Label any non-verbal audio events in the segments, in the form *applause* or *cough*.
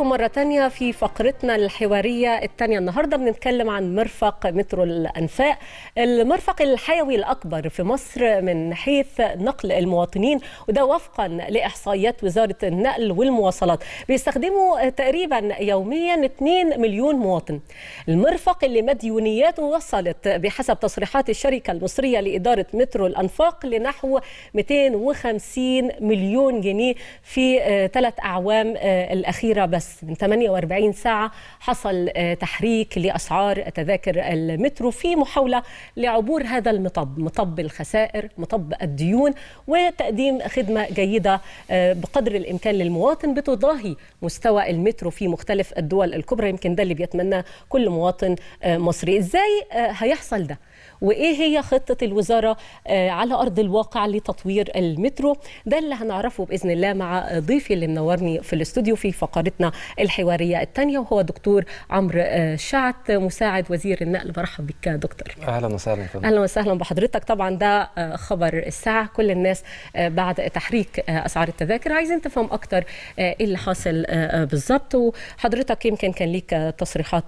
بكم مرة تانية في فقرتنا الحوارية التانية النهاردة بنتكلم عن مرفق مترو الأنفاق المرفق الحيوي الأكبر في مصر من حيث نقل المواطنين وده وفقا لإحصائيات وزارة النقل والمواصلات بيستخدمه تقريبا يوميا 2 مليون مواطن المرفق اللي مديونياته وصلت بحسب تصريحات الشركة المصرية لإدارة مترو الأنفاق لنحو 250 مليون جنيه في ثلاث آه، أعوام آه، الأخيرة بس بس من 48 ساعة حصل آه، تحريك لأسعار تذاكر المترو في محاولة لعبور هذا المطب مطب الخسائر مطب الديون وتقديم خدمة جيدة آه، بقدر الإمكان للمواطن بتضاهي مستوى المترو في مختلف الدول الكبرى يمكن ده اللي بيتمناه كل مواطن آه، مصري إزاي هيحصل ده؟ وايه هي خطه الوزاره على ارض الواقع لتطوير المترو ده اللي هنعرفه باذن الله مع ضيفي اللي منورني في الاستوديو في فقرتنا الحواريه الثانيه وهو دكتور عمرو آه، شعت مساعد وزير النقل برحب بك دكتور اهلا وسهلا فيك اهلا وسهلا بحضرتك طبعا ده آه، خبر الساعه كل الناس آه، بعد تحريك اسعار التذاكر عايزين تفهم اكتر ايه اللي حاصل بالظبط وحضرتك يمكن كان ليك تصريحات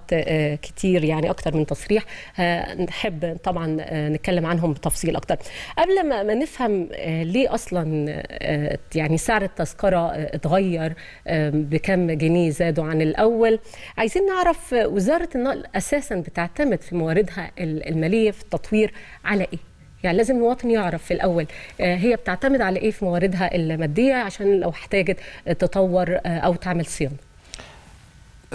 كتير يعني اكتر من تصريح نحب طبعا نتكلم عنهم بتفصيل اكتر قبل ما نفهم ليه اصلا يعني سعر التذكره اتغير بكم جنيه جنيه زادوا عن الأول عايزين نعرف وزارة النقل أساسا بتعتمد في مواردها المالية في التطوير على إيه؟ يعني لازم المواطن يعرف في الاول آه، هي بتعتمد على ايه في مواردها الماديه عشان لو احتاجت تطور آه، او تعمل صيانه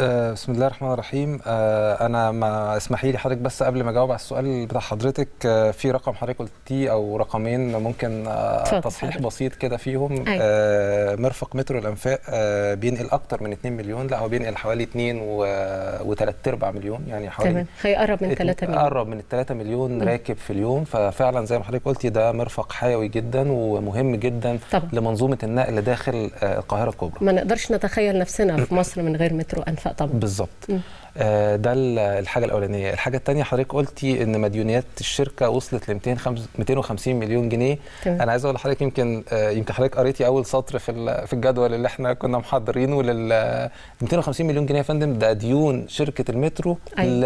آه، بسم الله الرحمن الرحيم آه، انا ما اسمحي لي حضرتك بس قبل ما اجاوب على السؤال بتاع حضرتك آه، في رقم حضرتك قلتيه او رقمين ممكن تصحيح بسيط كده فيهم أي. أيوة. مرفق مترو الانفاق بينقل اكتر من 2 مليون لا هو بينقل حوالي 2 و3 ارباع مليون يعني حوالي تمام هيقرب من 3 مليون قرب من 3 مليون راكب في اليوم ففعلا زي ما حضرتك قلتي ده مرفق حيوي جدا ومهم جدا طبعا. لمنظومه النقل داخل القاهره الكبرى ما نقدرش نتخيل نفسنا في مصر من غير مترو انفاق طبعا بالظبط آه ده الحاجه الاولانيه الحاجه الثانيه حضرتك قلتي ان مديونيات الشركه وصلت ل 250 مليون جنيه طبعا. انا عايز اقول لحضرتك يمكن آه يمكن حضرتك قريتي اول سطر في في الجدول اللي احنا كنا محضرينه لل 250 مليون جنيه يا فندم ده ديون شركه المترو أيوة. ل...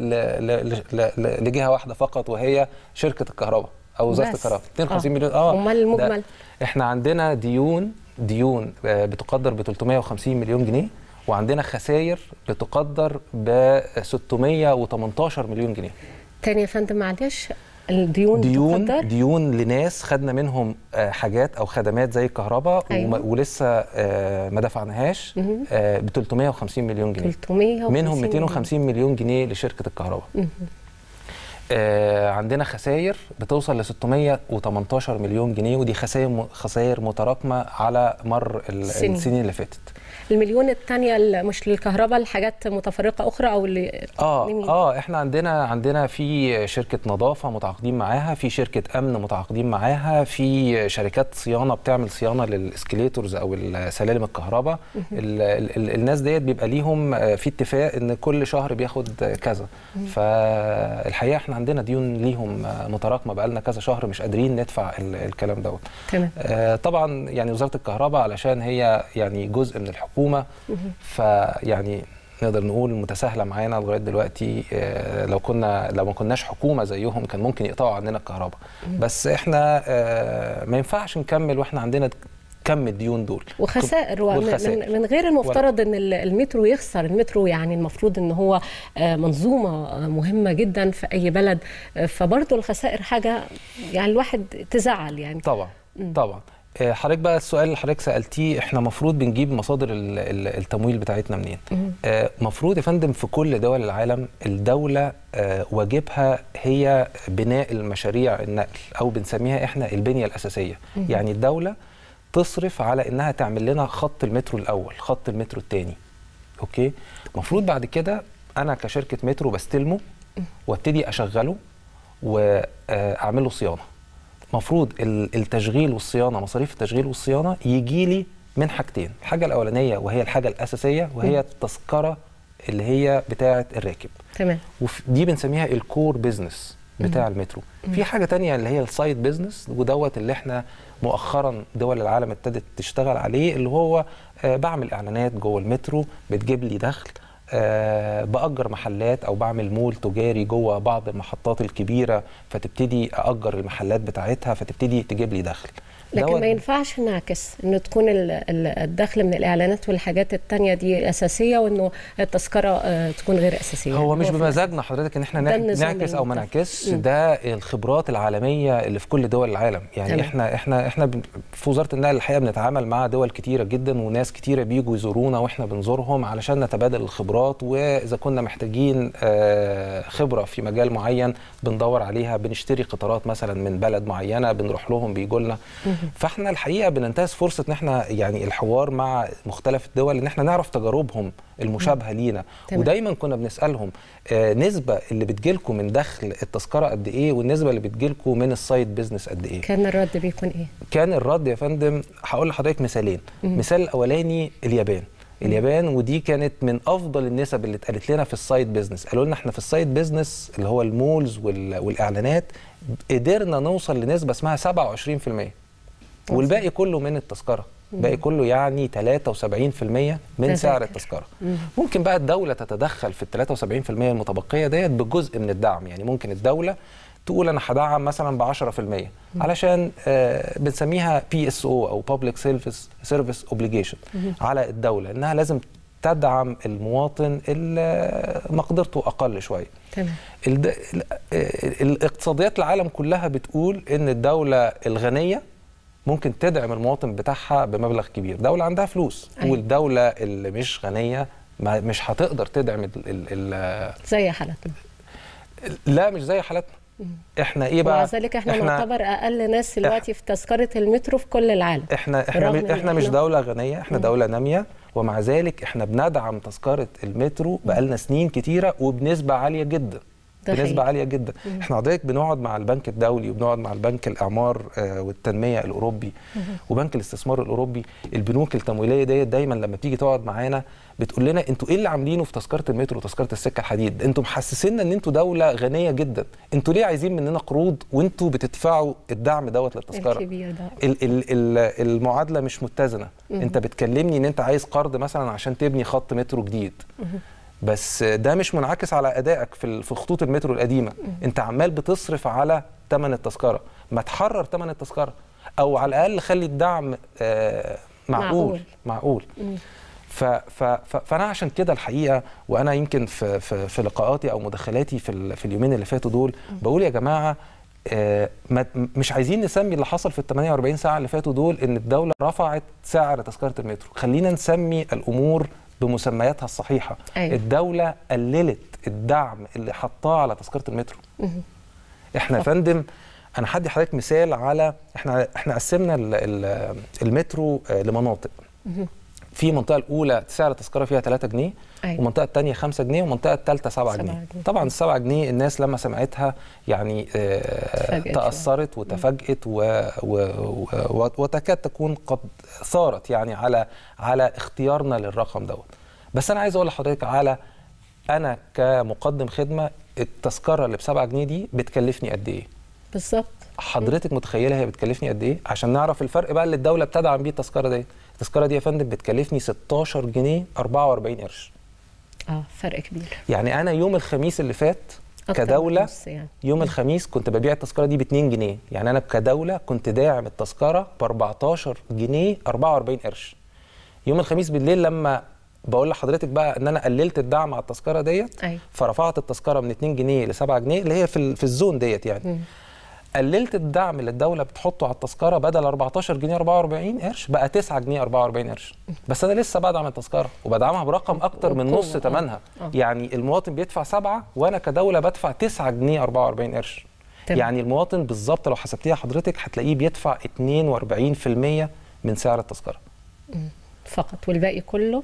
ل... ل... ل... ل... لجهه واحده فقط وهي شركه الكهرباء او وزاره الكهرباء 250 آه. مليون اه امال المجمل احنا عندنا ديون ديون آه، بتقدر ب 350 مليون جنيه وعندنا خسائر بتقدر ب 618 مليون جنيه تاني يا فندم معلش الديون ديون تقدر؟ ديون لناس خدنا منهم آه، حاجات او خدمات زي الكهرباء أيوة. ولسه آه، ما دفعناهاش آه، ب 350 مليون جنيه 350 منهم 250 مليون, مليون جنيه لشركه الكهرباء آه عندنا خسائر بتوصل ل 618 مليون جنيه ودي خسائر خسائر متراكمه على مر السنين, السنين اللي فاتت المليون الثانيه مش للكهرباء لحاجات متفرقه اخرى او اللي اه لمين؟ اه احنا عندنا عندنا في شركه نظافه متعاقدين معاها في شركه امن متعاقدين معاها في شركات صيانه بتعمل صيانه للاسكليتورز او سلالم الكهرباء الـ الـ الناس ديت بيبقى ليهم آه، في اتفاق ان كل شهر بياخد كذا فالحقيقه احنا عندنا ديون ليهم آه، متراكمه بقالنا كذا شهر مش قادرين ندفع الكلام دوت تمام آه طبعا يعني وزاره الكهرباء علشان هي يعني جزء من الحكومه الحكومه فيعني نقدر نقول متساهله معانا لغايه دلوقتي آه، لو كنا لو ما كناش حكومه زيهم كان ممكن يقطعوا عننا الكهرباء بس احنا آه، ما ينفعش نكمل واحنا عندنا كم الديون دول وخسائر, وخسائر. من غير المفترض ان المترو يخسر المترو يعني المفروض ان هو آه، منظومه مهمه جدا في اي بلد فبرضه الخسائر حاجه يعني الواحد تزعل يعني طبعا طبعا آه، حضرتك بقى السؤال اللي حضرتك سالتيه احنا المفروض بنجيب مصادر التمويل بتاعتنا منين؟ المفروض آه، يا فندم في كل دول العالم الدوله آه، واجبها هي بناء المشاريع النقل او بنسميها احنا البنيه الاساسيه، يعني الدوله تصرف على انها تعمل لنا خط المترو الاول، خط المترو الثاني. اوكي؟ المفروض بعد كده انا كشركه مترو بستلمه وابتدي اشغله واعمل له صيانه. مفروض التشغيل والصيانه مصاريف التشغيل والصيانه يجي لي من حاجتين الحاجه الاولانيه وهي الحاجه الاساسيه وهي التذكره اللي هي بتاعه الراكب تمام ودي بنسميها الكور بزنس بتاع المترو في حاجه تانية اللي هي السايد بزنس ودوت اللي احنا مؤخرا دول العالم ابتدت تشتغل عليه اللي هو آه، بعمل اعلانات جوه المترو بتجيب لي دخل آه، باجر محلات او بعمل مول تجاري جوه بعض المحطات الكبيره فتبتدي اجر المحلات بتاعتها فتبتدي تجيب لي دخل لكن ما ينفعش نعكس انه تكون الدخل من الاعلانات والحاجات التانية دي اساسيه وانه التذكره آه، تكون غير اساسيه هو مش بمزاجنا حضرتك ان احنا نعكس او ما نعكسش ده الخبرات العالميه اللي في كل دول العالم يعني احنا احنا احنا في وزاره النقل الحقيقه بنتعامل مع دول كتيره جدا وناس كتيره بييجوا يزورونا واحنا بنزورهم علشان نتبادل الخبرات واذا كنا محتاجين آه، خبره في مجال معين بندور عليها بنشتري قطارات مثلا من بلد معينه بنروح لهم بيجوا لنا فاحنا الحقيقه بننتهز فرصه ان احنا يعني الحوار مع مختلف الدول ان احنا نعرف تجاربهم المشابهه لينا ودايما كنا بنسالهم آه، نسبه اللي بتجيلكم من دخل التذكره قد ايه والنسبه اللي بتجيلكم من السايد بيزنس قد ايه كان الرد بيكون ايه كان الرد يا فندم هقول لحضرتك مثالين مثال الاولاني اليابان اليابان ودي كانت من افضل النسب اللي اتقالت لنا في السايد بيزنس قالوا لنا احنا في السايد بيزنس اللي هو المولز والاعلانات قدرنا نوصل لنسبه اسمها 27% والباقي كله من التذكره باقي كله يعني 73% من سعر التذكره ممكن بقى الدوله تتدخل في ال 73% المتبقيه ديت بجزء من الدعم يعني ممكن الدوله تقول انا هدعم مثلا ب 10% علشان آه، بنسميها بي اس او او بابليك سيرفيس سيرفيس اوبليجيشن على الدوله انها لازم تدعم المواطن اللي مقدرته اقل شويه تمام آه، الاقتصاديات العالم كلها بتقول ان الدوله الغنيه ممكن تدعم المواطن بتاعها بمبلغ كبير دولة عندها فلوس أيوة. والدولة اللي مش غنية ما مش هتقدر تدعم ال ال ال زي حالتنا لا مش زي حالتنا احنا ايه بقى ومع ذلك احنا, احنا نعتبر اقل ناس دلوقتي في تذكره المترو في كل العالم احنا احنا احنا, احنا مش دوله غنيه احنا دوله ناميه ومع ذلك احنا بندعم تذكره المترو بقالنا سنين كتيره وبنسبه عاليه جدا بنسبه عاليه جدا مم. احنا حضرتك بنقعد مع البنك الدولي وبنقعد مع البنك الاعمار آه، والتنميه الاوروبي مم. وبنك الاستثمار الاوروبي البنوك التمويليه ديت دايما لما بتيجي تقعد معانا بتقول لنا انتوا ايه اللي عاملينه في تذكره المترو وتذكره السكه الحديد انتوا محسسينا ان انتوا دوله غنيه جدا انتوا ليه عايزين مننا قروض وانتوا بتدفعوا الدعم دوت للتذكره ال ال ال المعادله مش متزنه مم. انت بتكلمني ان انت عايز قرض مثلا عشان تبني خط مترو جديد مم. بس ده مش منعكس على ادائك في في خطوط المترو القديمه انت عمال بتصرف على ثمن التذكره ما تحرر ثمن التذكره او على الاقل خلي الدعم آه، معقول معقول, معقول. ف ف فانا عشان كده الحقيقه وانا يمكن في في, في لقاءاتي او مداخلاتي في, في اليومين اللي فاتوا دول بقول يا جماعه آه، مش عايزين نسمي اللي حصل في ال 48 ساعه اللي فاتوا دول ان الدوله رفعت سعر تذكره المترو خلينا نسمي الامور بمسمياتها الصحيحه أيوة. الدوله قللت الدعم اللي حطاه على تذكره المترو احنا يا فندم انا هدي حضرتك مثال على احنا احنا قسمنا المترو آه، لمناطق في المنطقه الاولى سعر التذكره فيها 3 جنيه أيوة. والمنطقه الثانيه 5 جنيه والمنطقه الثالثه 7 جنيه. جنيه طبعا ال 7 جنيه الناس لما سمعتها يعني آه، تاثرت وتفاجئت و... و... و... وتكاد تكون قد ثارت يعني على على اختيارنا للرقم دوت بس انا عايز اقول لحضرتك على انا كمقدم خدمه التذكره اللي ب 7 جنيه دي بتكلفني قد ايه بالظبط حضرتك متخيله هي بتكلفني قد ايه عشان نعرف الفرق بقى اللي الدوله بتدعم بيه التذكره ديت التذكره دي يا فندم بتكلفني 16 جنيه 44 قرش اه فرق كبير يعني انا يوم الخميس اللي فات كدوله يعني. يوم الخميس كنت ببيع التذكره دي ب 2 جنيه يعني انا كدوله كنت داعم التذكره ب 14 جنيه 44 قرش يوم الخميس بالليل لما بقول لحضرتك بقى ان انا قللت الدعم على التذكره ديت أيوة. فرفعت التذكره من 2 جنيه ل 7 جنيه اللي هي في في الزون ديت يعني م. قللت الدعم اللي الدوله بتحطه على التذكره بدل 14 جنيه 44 قرش بقى 9 جنيه 44 قرش بس انا لسه بدعم التذكره وبدعمها برقم اكتر من نص ثمنها آه. يعني المواطن بيدفع 7 وانا كدوله بدفع 9 جنيه 44 قرش تمام. يعني المواطن بالظبط لو حسبتيها حضرتك هتلاقيه بيدفع 42% من سعر التذكره فقط والباقي كله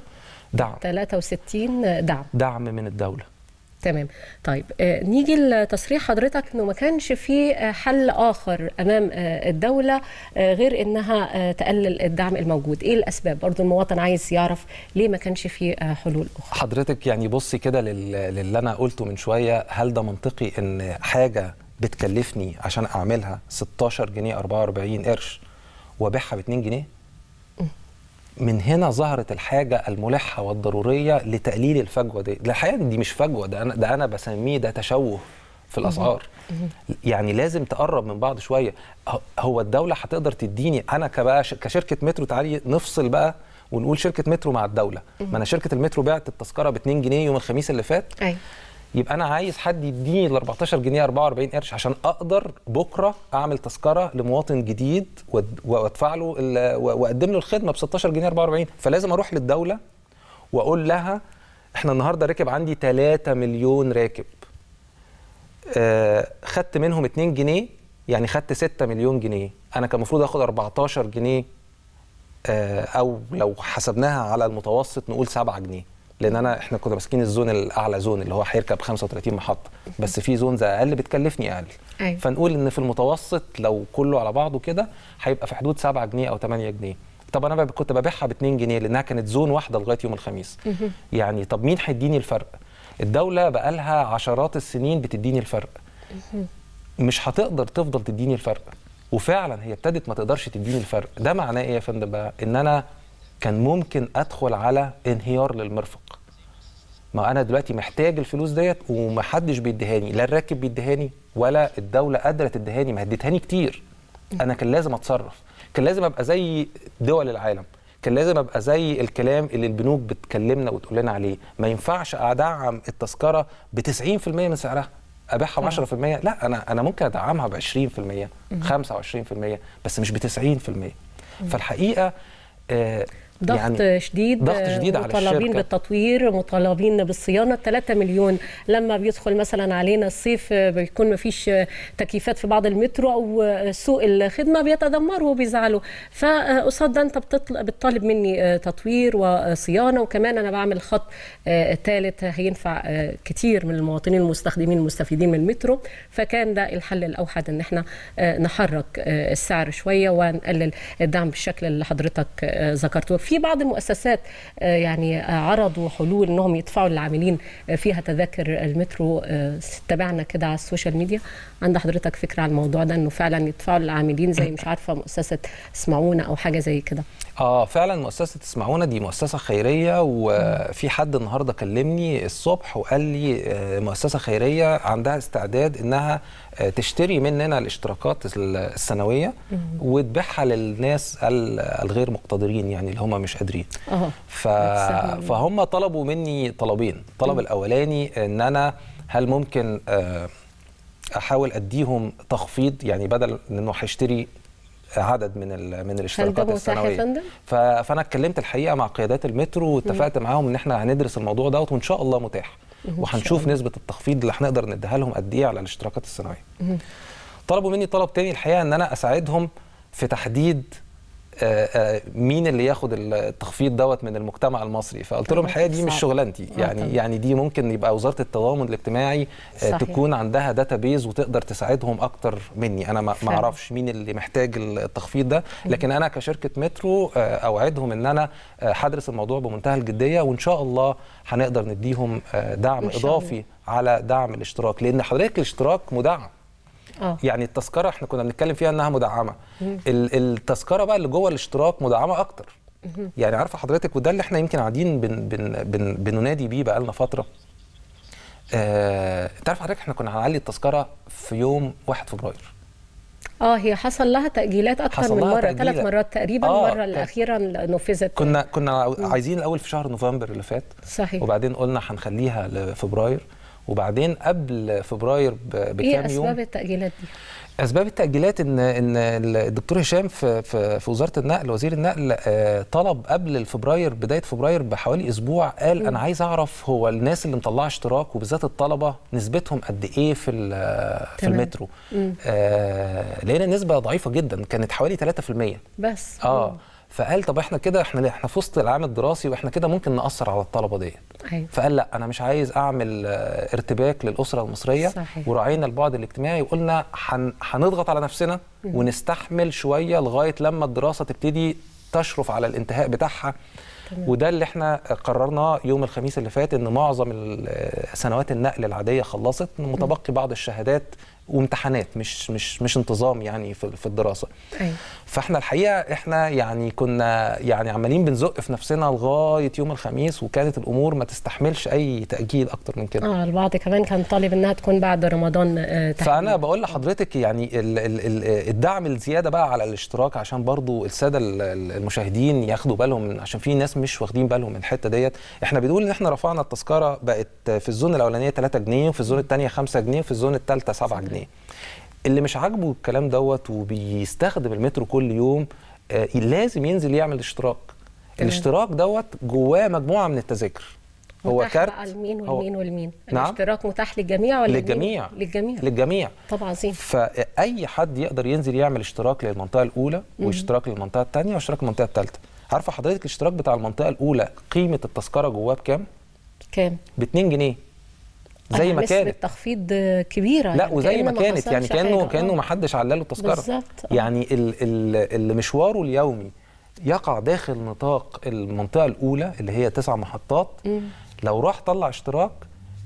دعم 63 دعم دعم من الدوله تمام طيب آه، نيجي لتصريح حضرتك انه ما كانش في آه، حل اخر امام آه، الدوله غير انها تقلل الدعم الموجود ايه الاسباب برضو المواطن عايز يعرف ليه ما كانش في حلول اخرى حضرتك يعني بصي كده للي انا قلته من شويه هل ده منطقي ان حاجه بتكلفني عشان اعملها 16 جنيه 44 قرش وابيعها ب 2 جنيه من هنا ظهرت الحاجه الملحه والضروريه لتقليل الفجوه دي الحقيقه دي مش فجوه ده انا ده انا بسميه ده تشوه في الاسعار يعني لازم تقرب من بعض شويه هو الدوله هتقدر تديني انا كشركه مترو تعالي نفصل بقى ونقول شركه مترو مع الدوله ما انا شركه المترو بعت التذكره ب 2 جنيه يوم الخميس اللي فات أي. أيوة. يبقى انا عايز حد يديني ال 14 جنيه 44 قرش عشان اقدر بكره اعمل تذكره لمواطن جديد وادفع له واقدم له الخدمه ب 16 جنيه 44 فلازم اروح للدوله واقول لها احنا النهارده راكب عندي 3 مليون راكب آه، خدت منهم 2 جنيه يعني خدت 6 مليون جنيه انا كان المفروض اخد 14 جنيه آه، او لو حسبناها على المتوسط نقول 7 جنيه لان انا احنا كنا ماسكين الزون الاعلى زون اللي هو هيركب 35 محطه بس في زونز اقل بتكلفني اقل أيوة. فنقول ان في المتوسط لو كله على بعضه كده هيبقى في حدود 7 جنيه او 8 جنيه طب انا كنت ببيعها ب 2 جنيه لانها كانت زون واحده لغايه يوم الخميس يعني طب مين هيديني الفرق الدوله بقى لها عشرات السنين بتديني الفرق مش هتقدر تفضل تديني الفرق وفعلا هي ابتدت ما تقدرش تديني الفرق ده معناه ايه يا فندم بقى ان انا كان ممكن ادخل على انهيار للمرفق ما انا دلوقتي محتاج الفلوس ديت ومحدش بيدهاني لا الراكب بيدهاني ولا الدوله قادره تدهاني ما اديتهاني كتير انا كان لازم اتصرف كان لازم ابقى زي دول العالم كان لازم ابقى زي الكلام اللي البنوك بتكلمنا وتقول لنا عليه ما ينفعش ادعم التذكره ب 90% من سعرها ابيعها نعم. ب 10% لا انا انا ممكن ادعمها ب 20% 25% بس مش ب 90% فالحقيقه آه ضغط يعني شديد ضغط شديد على مطالبين بالتطوير مطالبين بالصيانه 3 مليون لما بيدخل مثلا علينا الصيف آه، بيكون ما فيش آه، تكييفات في بعض المترو او آه، سوق الخدمه بيتذمروا وبيزعلوا فقصاد ده انت بتطالب مني تطوير وصيانه وكمان انا بعمل خط ثالث هينفع كتير من المواطنين المستخدمين المستفيدين من المترو فكان ده الحل الاوحد ان احنا نحرك السعر شويه ونقلل الدعم بالشكل اللي حضرتك ذكرته في بعض المؤسسات آه، يعني آه، عرضوا حلول انهم يدفعوا للعاملين آه، فيها تذاكر المترو تابعنا كده على السوشيال ميديا عند حضرتك فكره على الموضوع ده انه فعلا يدفعوا للعاملين زي مش عارفه مؤسسه اسمعونا او حاجه زي كده اه فعلا مؤسسه اسمعونا دي مؤسسه خيريه وفي حد النهارده كلمني الصبح وقال لي آه، مؤسسه خيريه عندها استعداد انها آه، تشتري مننا الاشتراكات السنويه وتبيعها للناس الغير مقتدرين يعني اللي هم مش قادرين ف... فهم طلبوا مني طلبين الطلب الاولاني ان انا هل ممكن آه، احاول اديهم تخفيض يعني بدل انه هيشتري عدد من من الاشتراكات السنويه فانا اتكلمت الحقيقه مع قيادات المترو واتفقت معاهم ان احنا هندرس الموضوع دوت وان شاء الله متاح وهنشوف نسبه التخفيض اللي هنقدر نديها لهم قد ايه على الاشتراكات السنويه طلبوا مني طلب تاني الحقيقه ان انا اساعدهم في تحديد آه، آه، مين اللي ياخد التخفيض دوت من المجتمع المصري فقلت لهم الحقيقه دي مش شغلانتي يعني يعني دي ممكن يبقى وزاره التضامن الاجتماعي آه، صحيح. تكون عندها داتا بيز وتقدر تساعدهم اكتر مني انا ما اعرفش مين اللي محتاج التخفيض ده لكن انا كشركه مترو اوعدهم ان انا حدرس الموضوع بمنتهى الجديه وان شاء الله هنقدر نديهم دعم اضافي على دعم الاشتراك لان حضرتك الاشتراك مدعم أوه. يعني التذكره احنا كنا بنتكلم فيها انها مدعمه التذكره بقى اللي جوه الاشتراك مدعمه اكتر يعني عارفه حضرتك وده اللي احنا يمكن قاعدين بن بن بن بننادي بيه بقى لنا فتره آه، عارف حضرتك احنا كنا هنعلي التذكره في يوم 1 فبراير اه هي حصل لها تاجيلات اكتر من مره ثلاث مرات تقريبا آه المره الاخيره نفذت كنا كنا عايزين الاول في شهر نوفمبر اللي فات صحيح وبعدين قلنا هنخليها لفبراير وبعدين قبل فبراير إيه بكام يوم ايه اسباب التاجيلات دي اسباب التاجيلات ان ان الدكتور هشام في في وزاره النقل وزير النقل آه، طلب قبل الفبراير بدايه فبراير بحوالي اسبوع قال انا عايز اعرف هو الناس اللي مطلعه اشتراك وبالذات الطلبه نسبتهم قد ايه في في المترو آه لقينا النسبه ضعيفه جدا كانت حوالي 3% بس اه فقال طب احنا كده احنا احنا في وسط العام الدراسي واحنا كده ممكن ناثر على الطلبه ديت أيوة. فقال لا انا مش عايز اعمل آه، ارتباك للاسره المصريه صحيح. وراعينا البعد الاجتماعي وقلنا هنضغط على نفسنا ونستحمل شويه لغايه لما الدراسه تبتدي تشرف على الانتهاء بتاعها وده اللي احنا قررناه يوم الخميس اللي فات ان معظم آه، سنوات النقل العاديه خلصت متبقي بعض الشهادات وامتحانات مش مش مش انتظام يعني في, في الدراسه أي. أيوة. فاحنا الحقيقه احنا يعني كنا يعني عمالين بنزق في نفسنا لغايه يوم الخميس وكانت الامور ما تستحملش اي تاجيل اكتر من كده اه البعض كمان كان طالب انها تكون بعد رمضان آه فانا بقول لحضرتك يعني ال ال ال الدعم الزياده بقى على الاشتراك عشان برضو الساده المشاهدين ياخدوا بالهم عشان في ناس مش واخدين بالهم من الحته ديت احنا بنقول ان احنا رفعنا التذكره بقت في الزون الاولانيه 3 جنيه وفي الزون الثانيه 5 جنيه وفي الزون الثالثه 7 جنيه جنيه اللي مش عاجبه الكلام دوت وبيستخدم المترو كل يوم آه، لازم ينزل يعمل اشتراك الاشتراك دوت جواه مجموعه من التذاكر هو كارت بقى لمين والمين والمين نعم؟ الاشتراك متاح للجميع ولا للجميع للجميع للجميع طب عظيم فاي حد يقدر ينزل يعمل اشتراك للمنطقه الاولى واشتراك للمنطقه الثانيه واشتراك للمنطقه الثالثه عارفه حضرتك الاشتراك بتاع المنطقه الاولى قيمه التذكره جواه بكام كام ب 2 جنيه زي يعني ما كانت تخفيض كبيره لا وزي ما كانت يعني كانه كانه آه. ما حدش علله التذكره بالظبط آه. يعني اللي مشواره اليومي يقع داخل نطاق المنطقه الاولى اللي هي تسع محطات لو راح طلع اشتراك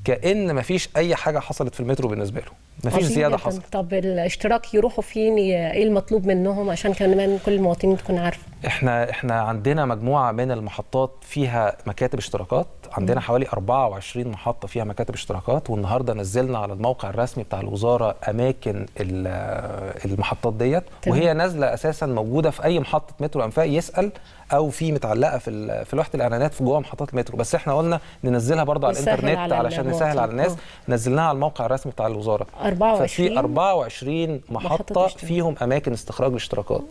كان مفيش اي حاجه حصلت في المترو بالنسبه له ما فيش زياده حصلت طب الاشتراك يروحوا فين ايه المطلوب منهم عشان كمان كل المواطنين تكون عارفه احنا احنا عندنا مجموعه من المحطات فيها مكاتب اشتراكات عندنا حوالي 24 محطه فيها مكاتب اشتراكات والنهارده نزلنا على الموقع الرسمي بتاع الوزاره اماكن المحطات ديت وهي نازله اساسا موجوده في اي محطه مترو انفاق يسال او في متعلقه في في لوحه الاعلانات في جوه محطات المترو بس احنا قلنا ننزلها برضه على الانترنت على علشان نسهل على الناس اه. نزلناها على الموقع الرسمي بتاع الوزاره 24 ففي 24 محطه فيهم اماكن استخراج الاشتراكات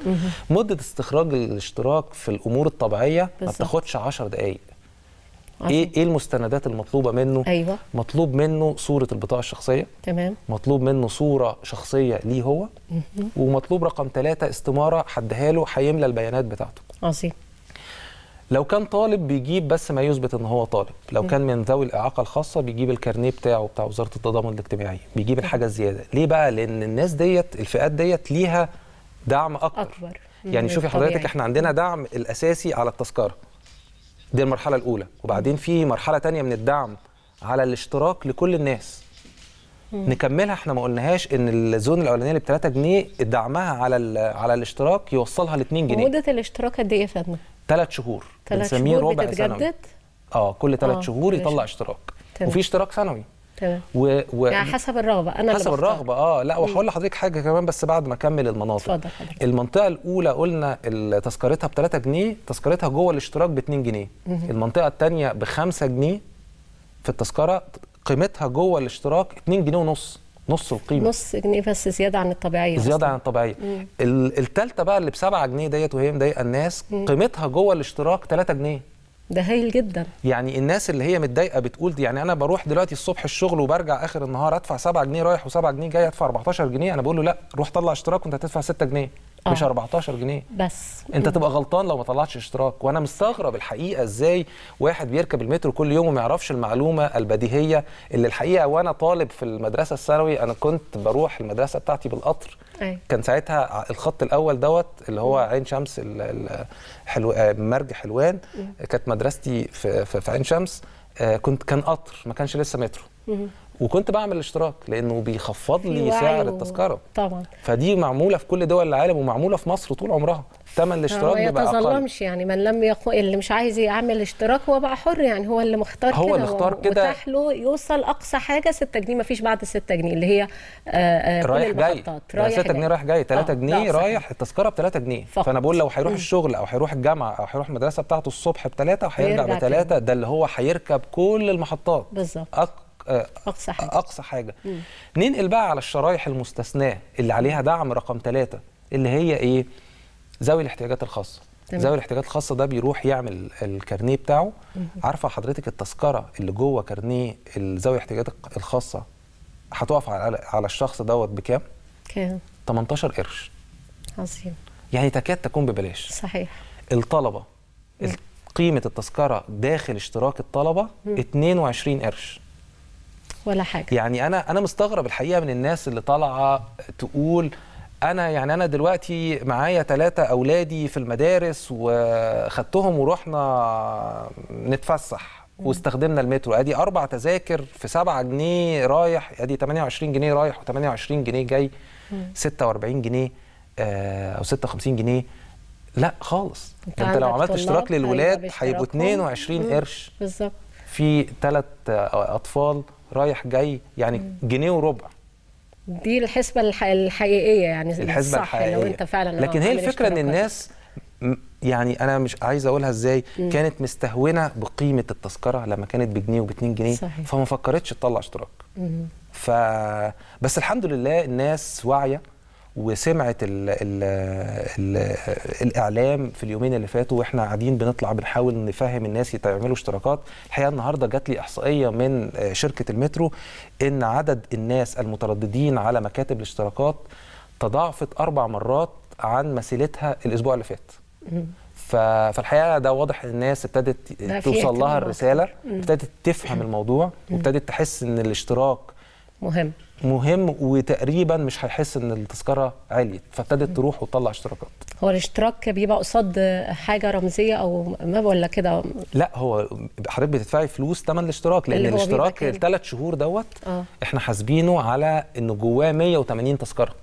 مده استخراج الاشتراك في الامور الطبيعيه ما بتاخدش 10 دقائق ايه ايه المستندات المطلوبه منه أيوة. مطلوب منه صوره البطاقه الشخصيه تمام مطلوب منه صوره شخصيه ليه هو مم. ومطلوب رقم ثلاثة استماره حدها له هيملى البيانات بتاعته عظيم لو كان طالب بيجيب بس ما يثبت ان هو طالب لو كان من ذوي الاعاقه الخاصه بيجيب الكارنيه بتاعه بتاع وزاره التضامن الاجتماعي بيجيب الحاجه الزياده ليه بقى لان الناس ديت الفئات ديت ليها دعم اكبر, أكبر. يعني شوفي حضرتك احنا عندنا دعم الاساسي على التذكره دي المرحله الاولى وبعدين في مرحله ثانيه من الدعم على الاشتراك لكل الناس مم. نكملها احنا ما قلناهاش ان الزون الاولانيه اللي ب 3 جنيه دعمها على على الاشتراك يوصلها ل 2 جنيه مده الاشتراك قد ايه يا فندم ثلاث شهور بنسميه ربع سنوي اه كل ثلاث آه، شهور يطلع ماشي. اشتراك تمام. وفي اشتراك سنوي تمام و... و... يعني حسب الرغبه انا حسب الرغبه اه لا وهقول لحضرتك حاجه كمان بس بعد ما اكمل المناطق اتفضل حضرتك المنطقه الاولى قلنا تذكرتها ب 3 جنيه تذكرتها جوه الاشتراك ب 2 جنيه مم. المنطقه الثانيه ب 5 جنيه في التذكره قيمتها جوه الاشتراك 2 جنيه ونص نص القيمه نص جنيه بس زياده عن الطبيعيه زياده أصلاً. عن الطبيعيه الثالثه بقى اللي ب 7 جنيه ديت وهي مضايقه الناس مم. قيمتها جوه الاشتراك 3 جنيه ده هايل جدا يعني الناس اللي هي متضايقه بتقول دي يعني انا بروح دلوقتي الصبح الشغل وبرجع اخر النهار ادفع 7 جنيه رايح و7 جنيه جاي ادفع 14 جنيه انا بقول له لا روح طلع اشتراك وانت هتدفع 6 جنيه مش 14 آه. جنيه بس انت تبقى غلطان لو ما طلعتش اشتراك وانا مستغرب الحقيقه ازاي واحد بيركب المترو كل يوم وما يعرفش المعلومه البديهيه اللي الحقيقه وانا طالب في المدرسه الثانوي انا كنت بروح المدرسه بتاعتي بالقطر أي. كان ساعتها الخط الاول دوت اللي هو عين شمس حلو آه، مرج حلوان كانت مدرستي في, في عين شمس آه، كنت كان قطر ما كانش لسه مترو وكنت بعمل الاشتراك لانه بيخفض لي سعر التذكره طبعا فدي معموله في كل دول العالم ومعموله في مصر طول عمرها ثمن الاشتراك بيبقى اقل ما يتظلمش يعني من لم يقو... اللي مش عايز يعمل اشتراك هو بقى حر يعني هو اللي مختار هو اللي اختار كده متاح له يوصل اقصى حاجه 6 جنيه ما فيش بعد 6 جنيه اللي هي آه, آه، رايح جاي 6 جنيه رايح جاي 3 آه. جنيه رايح التذكره ب 3 جنيه فقط. فانا بقول لو هيروح الشغل او هيروح الجامعه او هيروح المدرسه بتاعته الصبح ب 3 وهيرجع ب 3 ده اللي هو هيركب كل المحطات بالظبط اقصى حاجه اقصى حاجه مم. ننقل بقى على الشرايح المستثناه اللي عليها دعم رقم ثلاثة اللي هي ايه ذوي الاحتياجات الخاصه ذوي الاحتياجات الخاصه ده بيروح يعمل الكارنيه بتاعه مم. عارفه حضرتك التذكره اللي جوه كارنيه ذوي الاحتياجات الخاصه هتقف على على الشخص دوت بكام كام 18 قرش عظيم يعني تكاد تكون ببلاش صحيح الطلبه قيمه التذكره داخل اشتراك الطلبه مم. 22 قرش ولا حاجه يعني انا انا مستغرب الحقيقه من الناس اللي طالعه تقول انا يعني انا دلوقتي معايا ثلاثه اولادي في المدارس وخدتهم ورحنا نتفسح واستخدمنا المترو ادي اربع تذاكر في 7 جنيه رايح ادي 28 جنيه رايح و28 جنيه جاي 46 جنيه آه، او 56 جنيه لا خالص انت, انت لو عملت اشتراك أيوة، للولاد هيبقوا 22 قرش بالظبط في ثلاث اطفال رايح جاي يعني جنيه وربع دي الحسبه الحقيقيه يعني الحسبه الحقيقيه لو انت فعلا آه، لكن هي الفكره ان الناس يعني انا مش عايز اقولها ازاي مم. كانت مستهونه بقيمه التذكره لما كانت بجنيه وباتنين 2 جنيه صحيح. فما فكرتش تطلع اشتراك ف بس الحمد لله الناس واعيه وسمعه ال ال ال الاعلام في اليومين اللي فاتوا واحنا قاعدين بنطلع بنحاول نفهم الناس يعملوا اشتراكات الحقيقه النهارده جات لي احصائيه من آه، شركه المترو ان عدد الناس المترددين على مكاتب الاشتراكات تضاعفت اربع مرات عن مسيلتها الاسبوع اللي فات فالحقيقه ده واضح ان الناس ابتدت توصل لها الرساله ابتدت تفهم الموضوع وابتدت تحس ان الاشتراك مهم مهم وتقريبا مش هيحس ان التذكره عاليه فابتدت تروح وتطلع اشتراكات هو الاشتراك بيبقى قصاد حاجه رمزيه او ما ولا كده لا هو حضرتك بتدفعي فلوس ثمن الاشتراك لان الاشتراك الثلاث شهور دوت آه. احنا حاسبينه على انه جواه 180 تذكره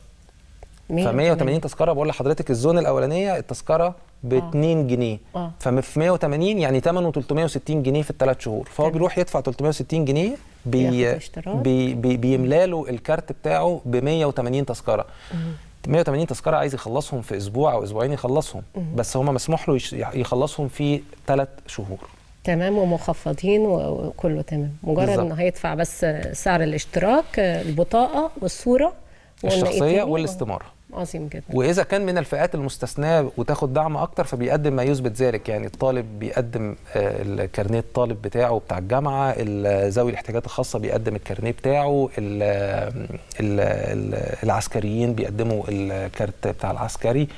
ف 180 تذكره بقول لحضرتك الزون الاولانيه التذكره ب 2 اه. جنيه اه. ف 180 يعني ثمنه 360 جنيه في الثلاث شهور فهو تمام. بيروح يدفع 360 جنيه بي بي بي بيملى له الكارت بتاعه ب 180 تذكره مم. 180 تذكره عايز يخلصهم في اسبوع او اسبوعين يخلصهم مم. بس هما مسموح له يخلصهم في ثلاث شهور تمام ومخفضين وكله تمام مجرد بالزبط. هيدفع بس سعر الاشتراك البطاقه والصوره الشخصيه والاستماره عظيم جدا واذا كان من الفئات المستثناه وتاخد دعم اكتر فبيقدم ما يثبت ذلك يعني الطالب بيقدم آه، الكارنيه الطالب بتاعه بتاع الجامعه ذوي الاحتياجات الخاصه بيقدم الكارنيه بتاعه الـ آه، الـ العسكريين بيقدموا الكارت بتاع العسكري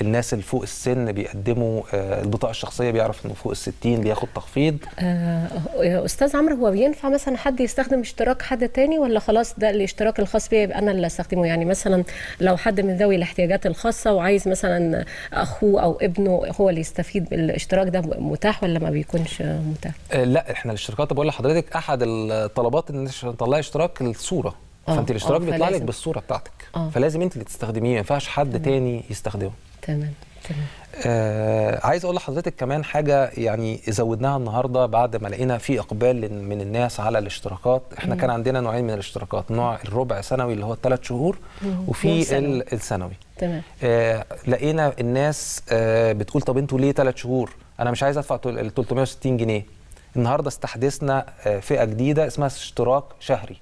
الناس اللي فوق السن بيقدموا آه، البطاقه الشخصيه بيعرف انه فوق ال 60 بياخد تخفيض آه يا استاذ عمرو هو بينفع مثلا حد يستخدم اشتراك حد تاني ولا خلاص ده الاشتراك الخاص بيا يبقى انا اللي استخدمه يعني مثلا لو حد من ذوي الاحتياجات الخاصه وعايز مثلا اخوه او ابنه هو اللي يستفيد بالاشتراك ده متاح ولا ما بيكونش متاح آه لا احنا الاشتراكات بقول لحضرتك احد الطلبات ان نطلع اشتراك الصوره اه، فانت اه، الاشتراك بيطلع لك بالصوره بتاعتك أوه. فلازم انت اللي تستخدميه ما ينفعش حد تاني يستخدمه تمام تمام آه عايز اقول لحضرتك كمان حاجه يعني زودناها النهارده بعد ما لقينا في اقبال من الناس على الاشتراكات احنا مم. كان عندنا نوعين من الاشتراكات نوع الربع سنوي اللي هو الثلاث شهور مم. وفي السنوي تمام آه لقينا الناس آه بتقول طب انتوا ليه ثلاث شهور انا مش عايز ادفع 360 جنيه النهارده استحدثنا آه، فئه جديده اسمها اشتراك شهري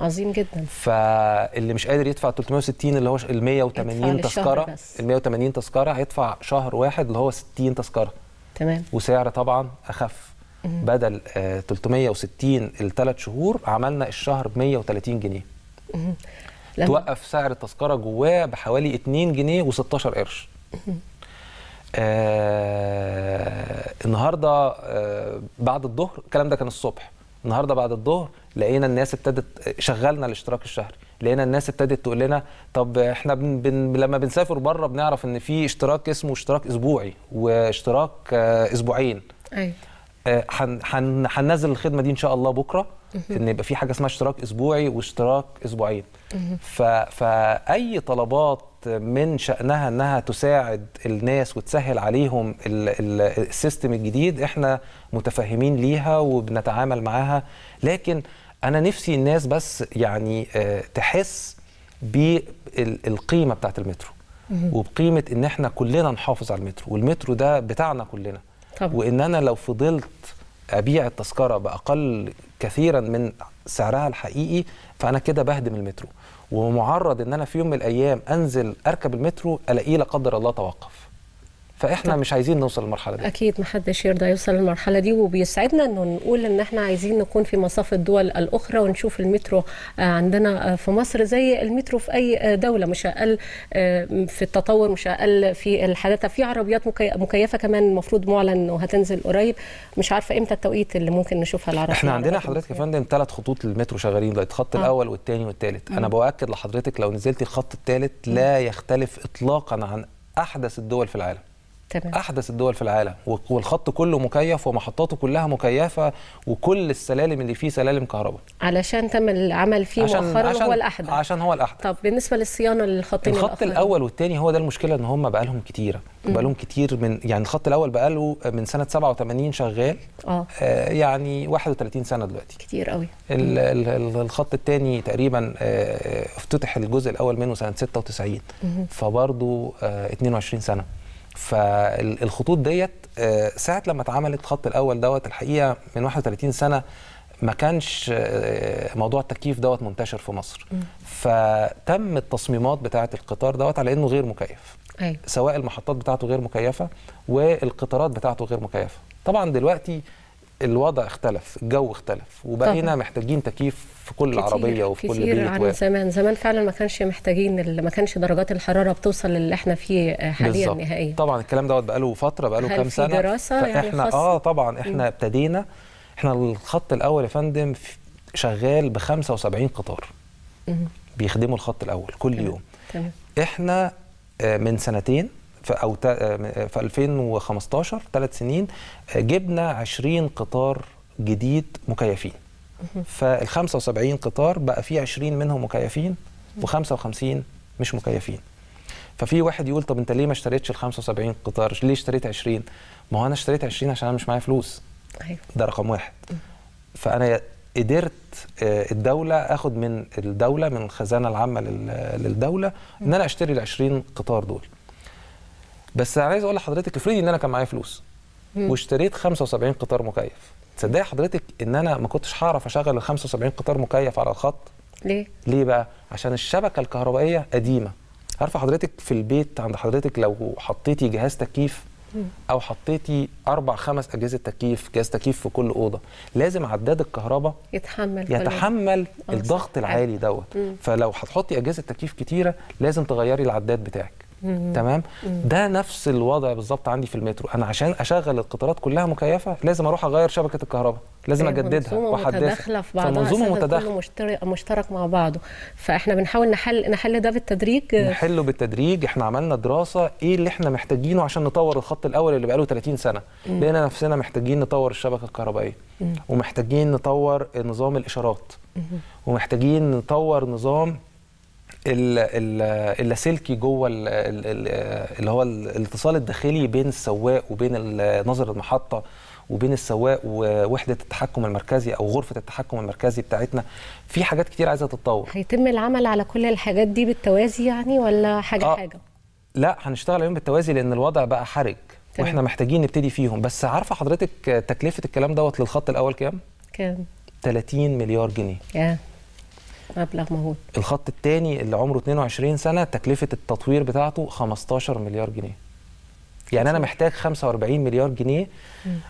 عظيم جدا فاللي مش قادر يدفع 360 اللي هو ال 180 تذكره ال 180 تذكره هيدفع شهر واحد اللي هو 60 تذكره تمام وسعر طبعا اخف مم. بدل آه 360 الثلاث شهور عملنا الشهر ب 130 جنيه مم. لما... توقف سعر التذكره جواه بحوالي 2 جنيه و16 قرش آه النهارده آه بعد الظهر الكلام ده كان الصبح النهارده بعد الظهر لقينا الناس ابتدت شغلنا الاشتراك الشهري لقينا الناس ابتدت تقول لنا طب احنا بن بن لما بنسافر بره بنعرف ان في اشتراك اسمه اشتراك اسبوعي واشتراك آه، اسبوعين ايوه هننزل الخدمه دي ان شاء الله بكره ان يبقى في حاجه اسمها اشتراك اسبوعي واشتراك اسبوعين فاي طلبات من شأنها أنها تساعد الناس وتسهل عليهم السيستم الجديد إحنا متفهمين ليها وبنتعامل معاها لكن أنا نفسي الناس بس يعني آه، تحس بالقيمة بتاعت المترو وبقيمة إن إحنا كلنا نحافظ على المترو والمترو ده بتاعنا كلنا طبعا. وإن أنا لو فضلت أبيع التذكرة بأقل كثيرا من سعرها الحقيقي فأنا كده بهدم المترو ومعرض ان انا في يوم من الايام انزل اركب المترو الاقيه لا قدر الله توقف فاحنا طب. مش عايزين نوصل للمرحله دي اكيد ما حدش يرضى يوصل للمرحله دي وبيسعدنا انه نقول ان احنا عايزين نكون في مصاف الدول الاخرى ونشوف المترو آه، عندنا آه، في مصر زي المترو في اي آه، دوله مش اقل في التطور مش اقل في الحداثه في عربيات مكيفه كمان المفروض معلن وهتنزل قريب مش عارفه امتى التوقيت اللي ممكن نشوفها العربيه احنا عندنا حضرتك يا فندم ثلاث خطوط للمترو شغالين دلوقتي الخط آه. الاول والثاني والثالث انا باكد لحضرتك لو نزلتي الخط الثالث لا يختلف اطلاقا عن احدث الدول في العالم تمام. احدث الدول في العالم والخط كله مكيف ومحطاته كلها مكيفه وكل السلالم اللي فيه سلالم كهرباء علشان تم العمل فيه عشان مؤخرا عشان هو الاحدث عشان هو الاحدث طب بالنسبه للصيانه للخطين الخط الأخرين. الاول والثاني هو ده المشكله ان هم بقى لهم كتيره بقى لهم كتير من يعني الخط الاول بقى له من سنه 87 شغال آه. آه يعني 31 سنه دلوقتي كتير قوي الخط الثاني تقريبا آه، افتتح الجزء الاول منه سنه 96 فبرضه 22 آه، سنه فالخطوط ديت آه، ساعه لما اتعملت الخط الاول دوت الحقيقه من 31 سنه ما كانش آه، موضوع التكييف دوت منتشر في مصر م. فتم التصميمات بتاعه القطار دوت على انه غير مكيف أي. أيوة. سواء المحطات بتاعته غير مكيفه والقطارات بتاعته غير مكيفه طبعا دلوقتي الوضع اختلف الجو اختلف وبقينا طبعا. محتاجين تكييف في كل كتير عربيه وفي كتير كل بيت عن زمان زمان فعلا ما كانش محتاجين ما كانش درجات الحراره بتوصل اللي احنا فيه آه، حاليا بالزبط. نهائيا طبعا الكلام دوت بقاله فتره بقاله كام سنه دراسه يعني فاحنا يعني اه طبعا احنا ابتدينا احنا الخط الاول يا فندم شغال ب 75 قطار بيخدموا الخط الاول كل يوم تمام. احنا آه، من سنتين في او آه، في 2015 ثلاث سنين آه، جبنا 20 قطار جديد مكيفين فال 75 قطار بقى فيه 20 منهم مكيفين و55 مش مكيفين ففي واحد يقول طب انت ليه ما اشتريتش ال 75 قطار ليه اشتريت 20 ما هو انا اشتريت 20 عشان انا مش معايا فلوس ايوه ده رقم واحد فانا قدرت آه، الدوله اخد من الدوله من الخزانه العامه للدوله ان انا اشتري ال 20 قطار دول بس انا عايز اقول لحضرتك افرضي ان انا كان معايا فلوس واشتريت 75 قطار مكيف تصدقي حضرتك ان انا ما كنتش هعرف اشغل ال 75 قطار مكيف على الخط ليه ليه بقى عشان الشبكه الكهربائيه قديمه عارفه حضرتك في البيت عند حضرتك لو حطيتي جهاز تكييف او حطيتي اربع خمس اجهزه تكييف جهاز تكييف في كل اوضه لازم عداد الكهرباء يتحمل يتحمل الضغط العالي أيوة. دوت فلو هتحطي اجهزه تكييف كتيره لازم تغيري العداد بتاعك تمام ده نفس الوضع بالظبط عندي في المترو انا عشان اشغل القطارات كلها مكيفه لازم اروح اغير شبكه الكهرباء لازم إيه، اجددها واحدثها متداخله في بعضها فمنظومه متداخله مشترك مشترك مع بعضه فاحنا بنحاول نحل نحل ده بالتدريج نحله بالتدريج احنا عملنا دراسه ايه اللي احنا محتاجينه عشان نطور الخط الاول اللي بقاله 30 سنه لقينا نفسنا محتاجين نطور الشبكه الكهربائيه ومحتاجين نطور نظام الاشارات ومحتاجين نطور نظام اللاسلكي جوه اللي هو الاتصال الداخلي بين السواق وبين ناظر المحطه وبين السواق ووحده التحكم المركزي او غرفه التحكم المركزي بتاعتنا في حاجات كتير عايزه تتطور هيتم العمل على كل الحاجات دي بالتوازي يعني ولا حاجه آه حاجه لا هنشتغل عليهم بالتوازي لان الوضع بقى حرج طيب. واحنا محتاجين نبتدي فيهم بس عارفه حضرتك تكلفه الكلام دوت للخط الاول كام كام 30 مليار جنيه yeah. مبلغ مهول الخط الثاني اللي عمره 22 سنه تكلفه التطوير بتاعته 15 مليار جنيه يعني انا محتاج 45 مليار جنيه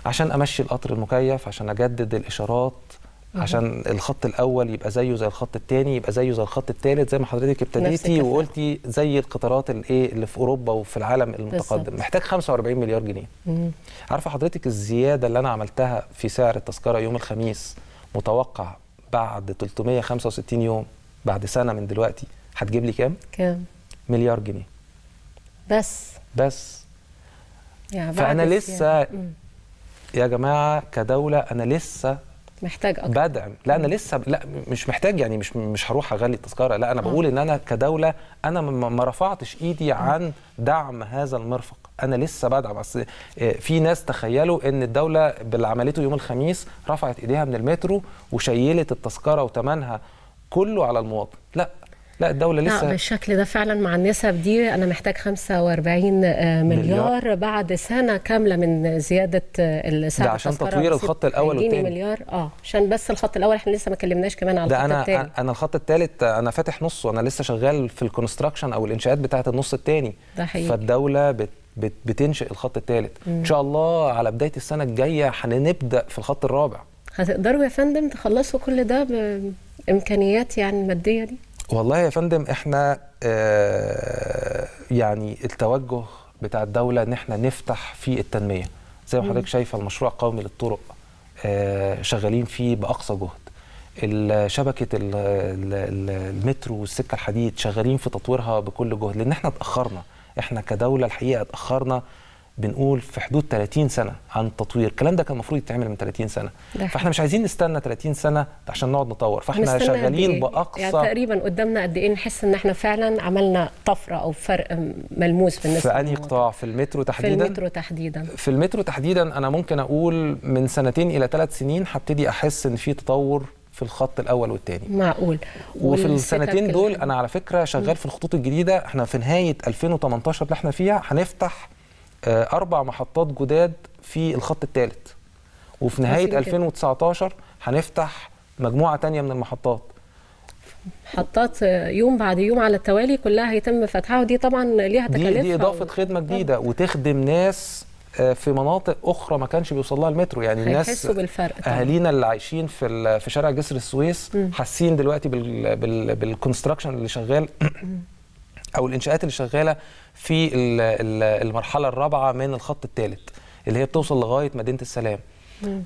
عشان امشي القطر المكيف عشان اجدد الاشارات عشان الخط الاول يبقى زيه زي الخط الثاني يبقى زيه زي الخط الثالث زي ما حضرتك ابتديتي وقلتي زي القطارات الايه اللي في اوروبا وفي العالم المتقدم بالزبط. محتاج 45 مليار جنيه مم. عارفه حضرتك الزياده اللي انا عملتها في سعر التذكره يوم الخميس متوقع بعد 365 يوم بعد سنه من دلوقتي هتجيب لي كام؟ كام؟ مليار جنيه بس بس يعني فانا لسه يعني. يا جماعه كدوله انا لسه محتاج اكتر بدعم لا انا لسه لا مش محتاج يعني مش مش هروح اغلي التذكره لا انا آه. بقول ان انا كدوله انا ما رفعتش ايدي آه. عن دعم هذا المرفق انا لسه بدعم اصل آه، في ناس تخيلوا ان الدوله باللي عملته يوم الخميس رفعت ايديها من المترو وشيلت التذكره وتمنها كله على المواطن لا لا الدولة لسه لا بالشكل ده فعلا مع النسب دي أنا محتاج 45 آه، مليار, مليار. بعد سنة كاملة من زيادة آه، السعر ده عشان تطوير الخط الأول والثاني مليار اه عشان بس الخط الأول احنا لسه ما اتكلمناش كمان على الخط الثاني أنا أنا الخط الثالث أنا فاتح نصه أنا لسه شغال في الكونستراكشن أو الإنشاءات بتاعة النص الثاني ده حقيقي فالدولة بت بتنشئ الخط الثالث ان شاء الله على بدايه السنه الجايه هنبدا في الخط الرابع هتقدروا يا فندم تخلصوا كل ده بامكانيات يعني الماديه دي والله يا فندم احنا آه، يعني التوجه بتاع الدوله ان احنا نفتح في التنميه زي ما حضرتك شايفه المشروع القومي للطرق آه، شغالين فيه باقصى جهد شبكه المترو والسكه الحديد شغالين في تطويرها بكل جهد لان احنا اتاخرنا احنا كدوله الحقيقه اتاخرنا بنقول في حدود 30 سنه عن التطوير الكلام ده كان المفروض يتعمل من 30 سنه ده فاحنا مش عايزين نستنى 30 سنه عشان نقعد نطور فاحنا شغالين إيه؟ باقصى يعني تقريبا قدامنا قد ايه نحس ان احنا فعلا عملنا طفره او فرق ملموس بالنسبه في انهي قطاع في المترو تحديدا في المترو تحديدا في المترو تحديدا انا ممكن اقول من سنتين الى ثلاث سنين هبتدي احس ان في تطور في الخط الاول والثاني معقول وفي السنتين دول انا على فكره شغال في الخطوط الجديده احنا في نهايه 2018 اللي احنا فيها هنفتح آه، اربع محطات جداد في الخط الثالث وفي نهايه 2019 هنفتح مجموعه تانية من المحطات محطات يوم بعد يوم على التوالي كلها هيتم فتحها ودي طبعا ليها تكاليف دي, دي اضافه أو... خدمه جديده طبعا. وتخدم ناس آه، في مناطق اخرى ما كانش بيوصل لها المترو يعني الناس بالفرق اهالينا اللي عايشين في في شارع جسر السويس حاسين دلوقتي بالكونستراكشن اللي شغال او الانشاءات اللي شغاله في المرحله الرابعه من الخط الثالث اللي هي بتوصل لغايه مدينه السلام آه،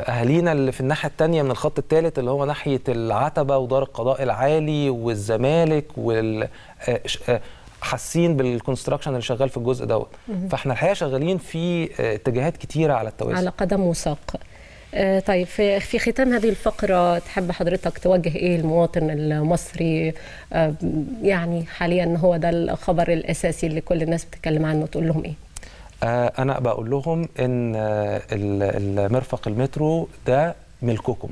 اهالينا اللي في الناحيه الثانيه من الخط الثالث اللي هو ناحيه العتبه ودار القضاء العالي والزمالك وال آه، آه، حاسين بالكونستراكشن اللي شغال في الجزء دوت فاحنا الحقيقه شغالين في اتجاهات كتيره على التوازي على قدم وساق آه، طيب في في ختام هذه الفقرة تحب حضرتك توجه إيه المواطن المصري آه، يعني حاليا هو ده الخبر الأساسي اللي كل الناس بتتكلم عنه تقول لهم إيه؟ آه، أنا بقول لهم إن المرفق المترو ده ملككم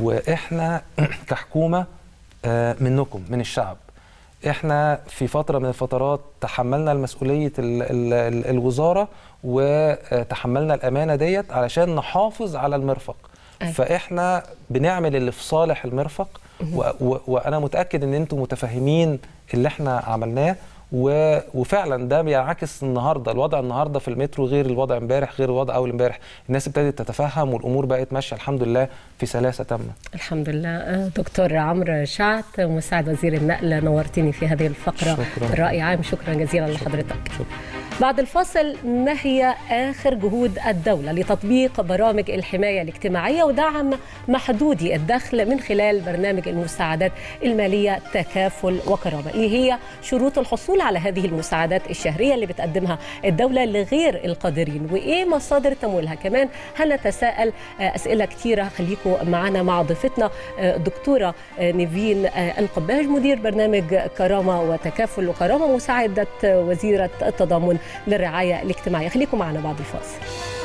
وإحنا *coughs* كحكومة منكم من الشعب احنا في فتره من الفترات تحملنا مسؤوليه الوزاره وتحملنا الامانه ديت علشان نحافظ على المرفق أيه. فاحنا بنعمل اللي في صالح المرفق وانا متاكد ان انتم متفاهمين اللي احنا عملناه وفعلا ده بينعكس النهارده الوضع النهارده في المترو غير الوضع امبارح غير الوضع اول امبارح الناس ابتدت تتفهم والامور بقت ماشيه الحمد لله في سلاسه تامه الحمد لله آه، دكتور عمرو شعت مساعد وزير النقل نورتني في هذه الفقره شكرا. الرائعه شكرا جزيلا شكرا. لحضرتك شكرا. بعد الفاصل ما هي اخر جهود الدوله لتطبيق برامج الحمايه الاجتماعيه ودعم محدودي الدخل من خلال برنامج المساعدات الماليه تكافل وكرامه ايه هي شروط الحصول الحصول على هذه المساعدات الشهرية اللي بتقدمها الدولة لغير القادرين وإيه مصادر تمويلها كمان هنتساءل آه، أسئلة كثيره خليكم معنا مع ضيفتنا آه، دكتورة آه، نيفين القباج مدير برنامج كرامة وتكافل وكرامة مساعدة وزيرة التضامن للرعاية الاجتماعية خليكم معنا بعد الفاصل